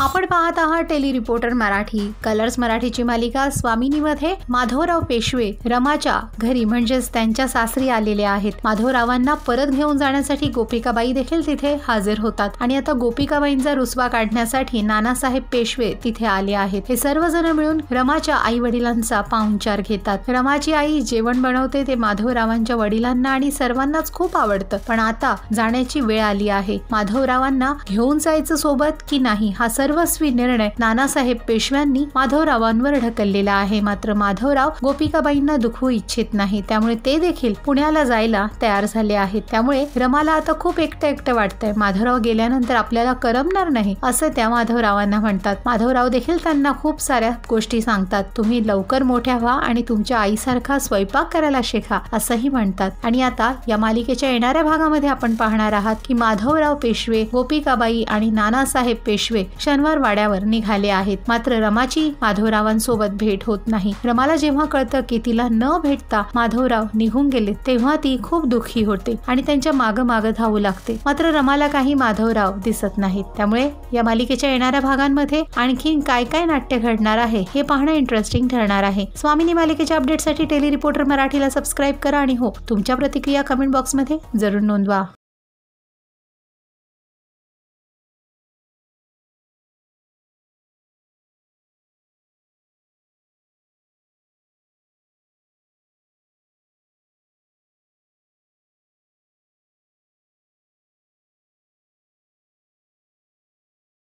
आपण पाहत आहात टेली रिपोर्टर मराठी कलर्स मराठीची मालिका स्वामिनीमध्ये माधवराव पेशवे रमाच्या घरी म्हणजेच त्यांच्या सासरी आलेले आहेत माधवरावांना परत घेऊन जाण्यासाठी गोपिकाबाई देखील तिथे हजर होतात आणि आता गोपिकाबाईंचा रुसवा काढण्यासाठी नानासाहेब पेशवे तिथे आले आहेत हे सर्वजण मिळून रमाच्या आई वडिलांचा पाहुणचार घेतात रमाची आई जेवण बनवते ते माधवरावांच्या वडिलांना आणि सर्वांनाच खूप आवडतं पण आता जाण्याची वेळ आली आहे माधवरावांना घेऊन जायचं सोबत की नाही हा सर्वस्वी निर्णय नानासाहेब पेशव्यांनी माधवरावांवर ढकललेला आहे मात्र माधवराव गोपिकाबाईंना दुखवू इच्छित नाही त्यामुळे ते देखील पुण्याला जायला तयार झाले आहेत त्यामुळे रमाला आता खूप एकटं एकटं वाटतंय माधवराव गेल्यानंतर आपल्याला करमणार नाही असं त्या माधवरावांना म्हणतात माधवराव देखील त्यांना खूप साऱ्या गोष्टी सांगतात तुम्ही लवकर मोठ्या व्हा आणि तुमच्या आईसारखा स्वयंपाक करायला शिका असंही म्हणतात आणि आता या मालिकेच्या येणाऱ्या भागामध्ये आपण पाहणार आहात की माधवराव पेशवे गोपिकाबाई आणि नानासाहेब पेशवे शनिवार वाड्यावर निघाले आहेत मात्र रमाची माधवरावांसोबत भेट होत नाही रमाला जेव्हा कळतं की तिला न भेटता माधवराव निघून गेले तेव्हा ती खूप दुःखी होते आणि त्यांच्या माग माग धावू लागते मात्र रमाला काही माधवराव दिसत नाहीत त्यामुळे या मालिकेच्या येणाऱ्या भागांमध्ये आणखी काय काय नाट्य घडणार आहे हे पाहणं इंटरेस्टिंग ठरणार आहे स्वामिनी मालिकेच्या अपडेटसाठी टेली रिपोर्टर मराठीला सबस्क्राईब करा आणि हो तुमच्या प्रतिक्रिया कमेंट बॉक्समध्ये जरूर नोंदवा